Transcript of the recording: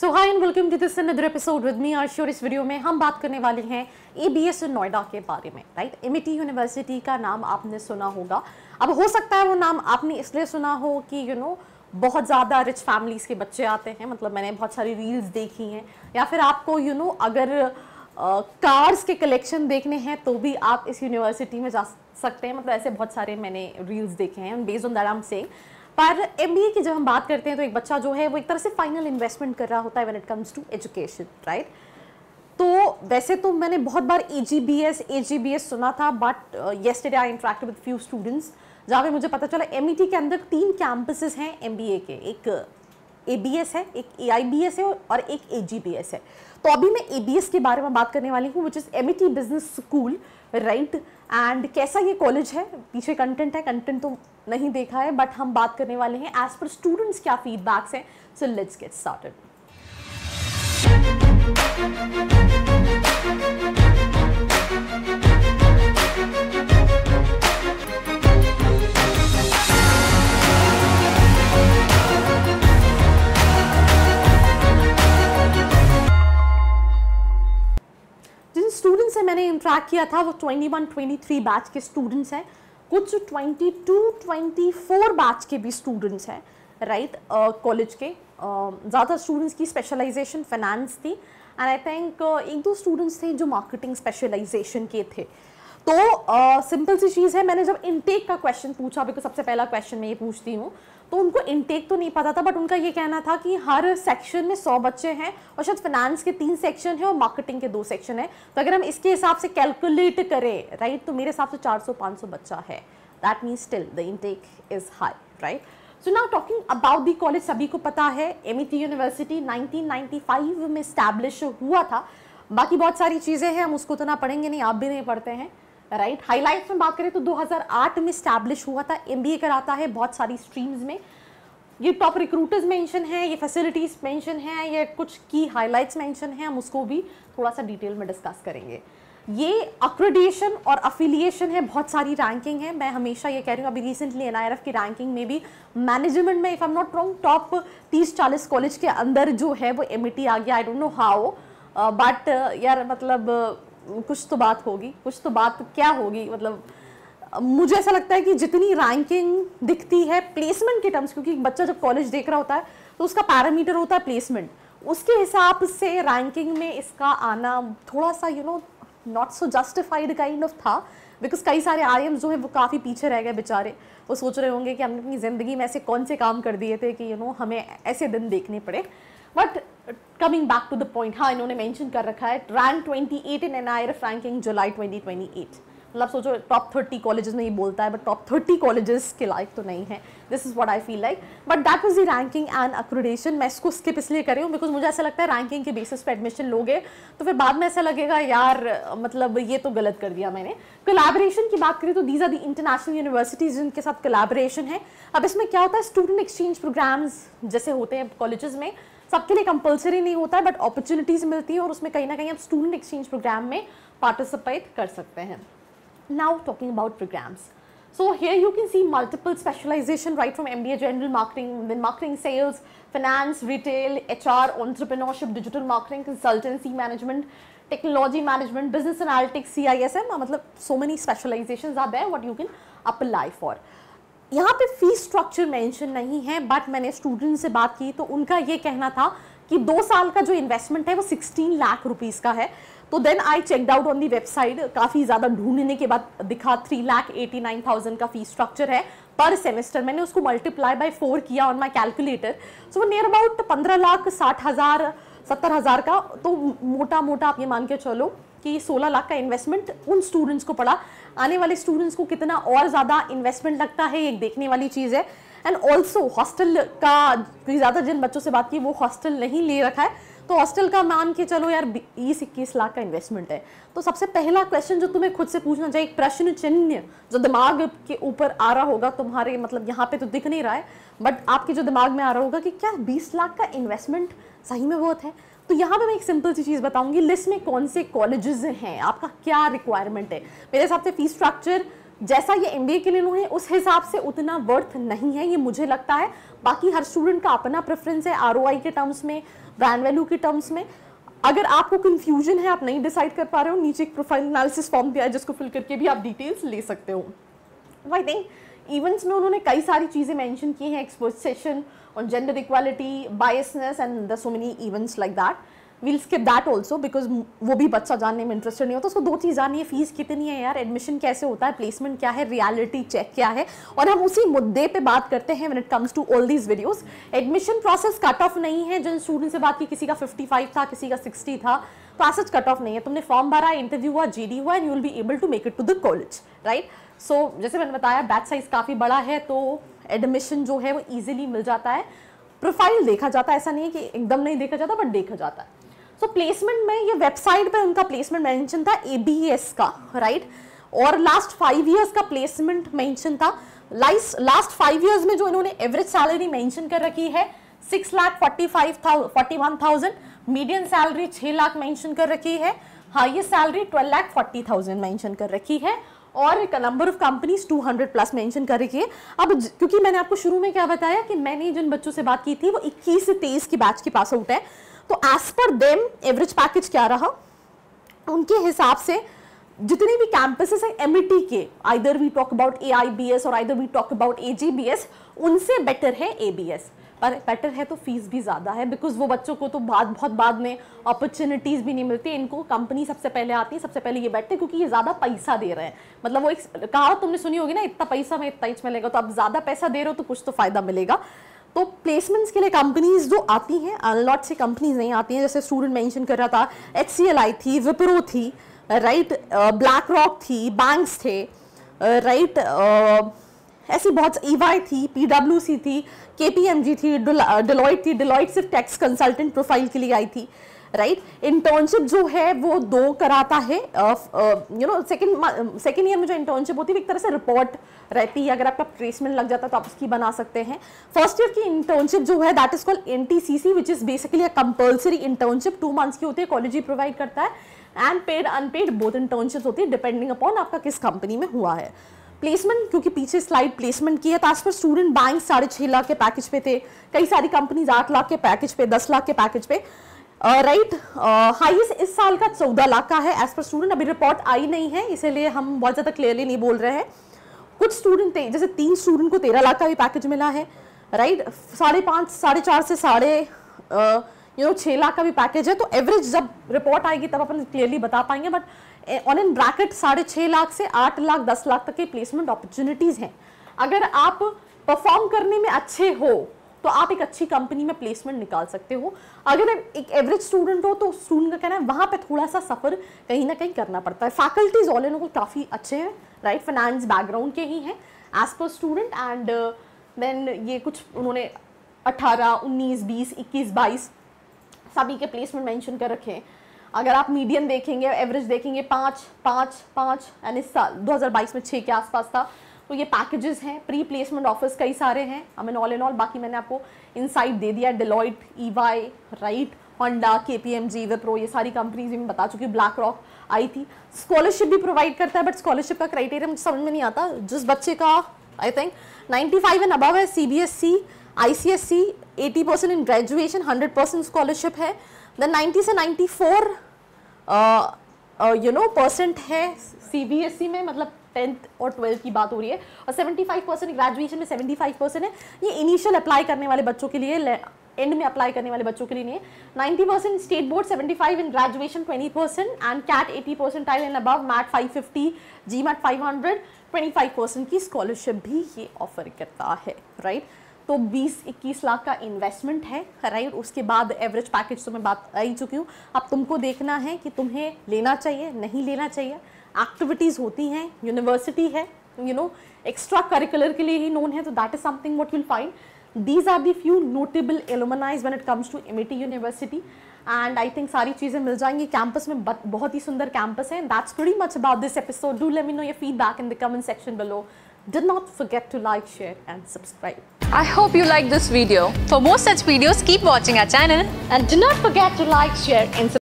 So hi and welcome to this another episode with me R इस video में हम बात करने वाले हैं ए बी एस नोएडा के बारे में राइट एम यूनिवर्सिटी का नाम आपने सुना होगा अब हो सकता है वो नाम आपने इसलिए सुना हो कि यू you नो know, बहुत ज़्यादा रिच फैमिलीज़ के बच्चे आते हैं मतलब मैंने बहुत सारी रील्स देखी हैं या फिर आपको यू you नो know, अगर कार्स uh, के कलेक्शन देखने हैं तो भी आप इस यूनिवर्सिटी में जा सकते हैं मतलब ऐसे बहुत सारे मैंने रील्स देखे हैं based on that I am saying पर एम की जब हम बात करते हैं तो एक बच्चा जो है वो एक तरह से फाइनल इन्वेस्टमेंट कर रहा होता है when it comes to education right तो वैसे तो मैंने बहुत बार A G B S A G B S सुना था but yesterday I interact with few students जहाँ पे मुझे पता चला एम e के अंदर तीन कैंपसेस हैं एम के एक ए बी एस है एक ए आई बी एस है और एक ए जी बी एस है तो अभी मैं ए बी एस के बारे में बात करने वाली हूँ which is M business school right and कैसा ये कॉलेज है पीछे कंटेंट है कंटेंट तो नहीं देखा है बट हम बात करने वाले हैं एज पर स्टूडेंट्स क्या फीडबैक्स हैं so let's get started track किया था वो 21, 23 बैच के स्टूडेंट्स हैं कुछ 22, 24 बैच के भी स्टूडेंट्स हैं राइट कॉलेज के uh, ज़्यादा स्टूडेंट्स की स्पेशलाइजेशन फाइनेंस थी एंड आई थिंक एक दो स्टूडेंट्स थे जो मार्केटिंग स्पेशलाइजेशन के थे तो सिंपल सी चीज़ है मैंने जब इनटेक का क्वेश्चन पूछा बिकॉज सबसे पहला क्वेश्चन मैं ये पूछती हूँ तो उनको इनटेक तो नहीं पता था बट उनका ये कहना था कि हर सेक्शन में सौ बच्चे हैं और शायद फाइनेंस के तीन सेक्शन हैं और मार्केटिंग के दो सेक्शन हैं तो अगर हम इसके हिसाब से कैलकुलेट करें राइट तो मेरे हिसाब से चार सौ पाँच सौ बच्चा है that means still the intake is high right so now talking about the college सभी को पता है एम यूनिवर्सिटी नाइनटीन में स्टैब्लिश हुआ था बाकी बहुत सारी चीज़ें हैं हम उसको तो ना पढ़ेंगे नहीं आप भी नहीं पढ़ते हैं राइट हाई हाईलाइट्स में बात करें तो 2008 में स्टैब्लिश हुआ था एमबीए कराता है बहुत सारी स्ट्रीम्स में ये टॉप रिक्रूटर्स मेंशन है ये फैसिलिटीज मेंशन है ये कुछ की हाईलाइट्स मेंशन है हम उसको भी थोड़ा सा डिटेल में डिस्कस करेंगे ये अक्रेडिएशन और अफिलिएशन है बहुत सारी रैंकिंग है मैं हमेशा ये कह रही हूँ अभी रिसेंटली एन की रैंकिंग में भी मैनेजमेंट में if am not wrong top तीस चालीस कॉलेज के अंदर जो है वो एम आ गया I don't know how but यार मतलब uh, कुछ तो बात होगी कुछ तो बात क्या होगी मतलब मुझे ऐसा लगता है कि जितनी रैंकिंग दिखती है प्लेसमेंट के टर्म्स क्योंकि बच्चा जब कॉलेज देख रहा होता है तो उसका पैरामीटर होता है प्लेसमेंट उसके हिसाब से रैंकिंग में इसका आना थोड़ा सा you know not so justified kind of था बिकॉज कई सारे आई जो हैं वो काफ़ी पीछे रह गए बेचारे वो सोच रहे होंगे कि हमने अपनी ज़िंदगी में ऐसे कौन से काम कर दिए थे कि यू you नो know, हमें ऐसे दिन देखने पड़े but coming back to the point हाँ इन्होंने मेंशन कर रखा है rank eight in N I R ranking July eight मतलब सोचो टॉप थर्टी कॉलेजेस में ही बोलता है बट टॉप थर्टी कॉलेजेस के लाइक तो नहीं है this is what I feel like but that was the ranking and accreditation मैं इसको स्किप इसलिए कर रही हूँ बिकॉज मुझे ऐसा लगता है रैंकिंग के बेसिस पे एडमिशन लोगे तो फिर बाद में ऐसा लगेगा यार मतलब ये तो गलत कर दिया मैंने कोलैबोरेशन की बात करें तो these are the international universities जिनके साथ कोलैबोरेशन है अब इसमें क्या होता है स्टूडेंट एक्सचेंज प्रोग्राम्स जैसे होते हैं कॉलेजेस में सबके लिए कंपलसरी नहीं होता है बट अपॉर्चुनिटीज मिलती है और उसमें कहीं ना कहीं आप स्टूडेंट एक्सचेंज प्रोग्राम में पार्टिसिपेट कर सकते हैं now talking about programs so here you can see multiple specialization right from M B A general marketing win marketing sales finance retail H R entrepreneurship digital marketing consultancy management technology management business analytics C I S M मतलब so many specialization are there what you can apply for यहाँ पे fees structure mention नहीं है but मैंने student से बात की तो उनका ये कहना था कि दो साल का जो इन्वेस्टमेंट है वो 16 लाख रुपीज़ का है तो then I checked out on the website काफ़ी ज़्यादा ढूंढने के बाद दिखा three lakh eighty nine thousand का फीस स्ट्रक्चर है पर सेमेस्टर मैंने उसको मल्टीप्लाई बाई फोर किया ऑन माई कैलकुलेटर सो वो नियर अबाउट पंद्रह लाख साठ हज़ार सत्तर हज़ार का तो मोटा मोटा आप ये मान के चलो कि 16 लाख का इन्वेस्टमेंट उन स्टूडेंट्स को पड़ा आने वाले स्टूडेंट्स को कितना और ज़्यादा इन्वेस्टमेंट लगता है एक देखने वाली चीज़ है एंड ऑल्सो हॉस्टल का ज़्यादा जिन बच्चों से बात की वो हॉस्टल नहीं ले रखा है तो हॉस्टल का मान के चलो यार बीस इक्कीस लाख का इन्वेस्टमेंट है तो सबसे पहला क्वेश्चन जो तुम्हें खुद से पूछना चाहिए प्रश्न चिन्ह जो दिमाग के ऊपर आ रहा होगा तुम्हारे मतलब यहाँ पे तो दिख नहीं रहा है बट आपके जो दिमाग में आ रहा होगा कि क्या बीस लाख का इन्वेस्टमेंट सही में बहुत है तो यहाँ पे मैं एक सिंपल सी चीज़ बताऊंगी लिस्ट में कौन से कॉलेजेस हैं आपका क्या रिक्वायरमेंट है मेरे हिसाब से फीस स्ट्रक्चर जैसा ये एम के लिए उन्होंने उस हिसाब से उतना वर्थ नहीं है ये मुझे लगता है बाकी हर स्टूडेंट का अपना प्रेफरेंस है आर के टर्म्स में ब्रांड वैल्यू के टर्म्स में अगर आपको कंफ्यूजन है आप नहीं डिसाइड कर पा रहे हो नीचे एक प्रोफाइल एनालिसिस फॉर्म दिया है जिसको फिल करके भी आप डिटेल्स ले सकते हो आई थिंक इवेंट्स में उन्होंने कई सारी चीज़ें मैंशन की हैं expose session on gender equality biasness and the so many events like that we'll skip that also because वो भी बच्चा जानने में इंटरेस्टेड नहीं होता so, दो चीज़ जाननी है फीस कितनी है यार एडमिशन कैसे होता है प्लेसमेंट क्या है रियलिटी चेक क्या है और हम उसी मुद्दे पे बात करते हैं when it comes to all these videos admission process cut off नहीं है जिन स्टूडेंट से बात की किसी का फिफ्टी फाइव था किसी का सिक्सटी था प्रोसेस कट ऑफ नहीं है तुमने फॉर्म भरा इंटरव्यू हुआ जी हुआ and you will be able to make it to the college right so जैसे मैंने बताया बैच साइज काफ़ी बड़ा है तो एडमिशन जो है वो ईजिली मिल जाता है प्रोफाइल देखा जाता है ऐसा नहीं है कि एकदम नहीं देखा जाता बट देखा जाता है सो so, प्लेसमेंट में ये वेबसाइट पे उनका प्लेसमेंट मेंशन था एबीएस का राइट right? और लास्ट फाइव इयर्स का प्लेसमेंट मेंशन था लास्ट फाइव इयर्स में जो इन्होंने एवरेज सैलरी मेंशन कर रखी है six lakh forty five forty one thousand medium salary छः लाख मेंशन कर रखी है highest salary twelve lakh forty thousand mention कर रखी है और एक number of companies 200 plus mention कर रखी है अब क्योंकि मैंने आपको शुरू में क्या बताया कि मैंने जिन बच्चों से बात की थी वो 21 से 23 की बैच के पास आउट है तो as per them average package क्या रहा उनके हिसाब से जितने भी कैंपसेस हैं एम e के either we talk about A I B S और either we talk about A G B S उनसे बेटर है ए बी एस पर बेटर है तो फीस भी ज़्यादा है बिकॉज वो बच्चों को तो बाद बहुत बाद में अपॉर्चुनिटीज़ भी नहीं मिलती इनको कंपनी सबसे पहले आती है सबसे पहले ये बैठते हैं क्योंकि ये ज़्यादा पैसा दे रहे हैं मतलब वो एक कहावत तो तुमने सुनी होगी ना इतना पैसा में इतना इंच मिलेगा तो अब ज़्यादा पैसा दे रहे हो तो कुछ तो फ़ायदा मिलेगा तो प्लेसमेंट्स के लिए कंपनीज जो आती हैं अनलॉट से कंपनीज नहीं आती हैं जैसे स्टूडेंट मेंशन कर रहा था एच आई थी विप्रो थी राइट ब्लैक रॉक थी बैंक्स थे राइट ऐसी बहुत ईवाई e थी पीडब्ल्यूसी थी केपीएमजी थी डिलॉइट थी डिलॉइट सिर्फ टैक्स कंसल्टेंट प्रोफाइल के लिए आई थी राइट इंटर्नशिप जो है वो दो कराता है you know second second year में जो इंटर्नशिप होती है एक तरह से रिपोर्ट रहती है अगर आपका प्लेसमेंट लग जाता है तो आप उसकी बना सकते हैं फर्स्ट ईयर की इंटर्नशिप जो है that is called N T C C which is basically a compulsory internship two months की होती है कॉलेज ही प्रोवाइड करता है and paid unpaid both internship होती है डिपेंडिंग अपॉन आपका किस कंपनी में हुआ है प्लेसमेंट क्योंकि पीछे स्लाइड प्लेसमेंट की है तो आज पर स्टूडेंट बैंक साढ़े छः लाख के पैकेज पे थे कई सारी कंपनीज आठ लाख के पैकेज पे दस लाख के पैकेज पे राइट हाइएस्ट हाईएस्ट इस साल का चौदह लाख का है एज पर स्टूडेंट अभी रिपोर्ट आई नहीं है इसीलिए हम बहुत ज़्यादा क्लियरली नहीं बोल रहे हैं कुछ स्टूडेंट जैसे तीन स्टूडेंट को तेरह लाख का भी पैकेज मिला है राइट साढ़े पाँच साढ़े चार से साढ़े यू नो छः लाख का भी पैकेज है तो एवरेज जब रिपोर्ट आएगी तब अपन क्लियरली बता पाएंगे बट ऑन एन ब्रैकेट साढ़े छः लाख से आठ लाख दस लाख तक के प्लेसमेंट अपॉर्चुनिटीज़ हैं अगर आप परफॉर्म करने में अच्छे हो तो आप एक अच्छी कंपनी में प्लेसमेंट निकाल सकते हो अगर एक एवरेज स्टूडेंट हो तो स्टूडेंट का कहना है वहाँ पर थोड़ा सा सफ़र कहीं ना कहीं करना पड़ता है फैकल्टीज ऑल इन ऑल काफ़ी अच्छे हैं राइट फाइनेंस बैकग्राउंड के ही हैं as per student and then ये कुछ उन्होंने अट्ठारह उन्नीस बीस इक्कीस बाईस सभी के प्लेसमेंट मैंशन कर रखे हैं अगर आप मीडियम देखेंगे एवरेज देखेंगे पाँच पाँच पाँच यानी साल दो में छः के आसपास था तो ये पैकेजेस हैं प्री प्लेसमेंट ऑफर्स कई सारे हैं I mean all and all बाकी मैंने आपको इनसाइट दे दिया Deloitte E Y right Honda K P M G Wipro ये सारी कंपनीज भी मैं बता चुकी हूँ ब्लैक रॉक आई थी स्कॉलरशिप भी प्रोवाइड करता है बट स्कॉलरशिप का क्राइटेरिया मुझे समझ में नहीं आता जिस बच्चे का I think 95 five and above है C B S C I C S C eighty percent in graduation hundred percent scholarship है देन नाइन्टी से ninety four you know percent है सी बी एस सी में मतलब टेंथ और twelfth की बात हो रही है और 75 परसेंट ग्रेजुएशन में 75 परसेंट है ये इनिशियल अप्लाई करने वाले बच्चों के लिए एंड में अप्लाई करने वाले बच्चों के लिए नहीं है percent state board seventy five in graduation twenty percent and CAT eighty percentile and above MAT five fifty GMAT five hundred twenty five percent की स्कॉलरशिप भी ये ऑफर करता है राइट right? तो 20-21 लाख का इन्वेस्टमेंट है right उसके बाद एवरेज पैकेज तो मैं बात आई चुकी हूँ अब तुमको देखना है कि तुम्हें लेना चाहिए नहीं लेना चाहिए एक्टिविटीज़ होती हैं यूनिवर्सिटी है यू नो एक्स्ट्रा करिकुलर के लिए ही नोन है तो that is something what you'll find these are the few notable alumni when it comes to M university and I think सारी चीज़ें मिल जाएंगी कैंपस में बहुत ही सुंदर कैंपस है that's very much about this episode do let me know your feedback in the comment section below Did not forget to like share and subscribe I hope you liked this video. For more such videos, keep watching our channel. And do not forget to like, share and subscribe.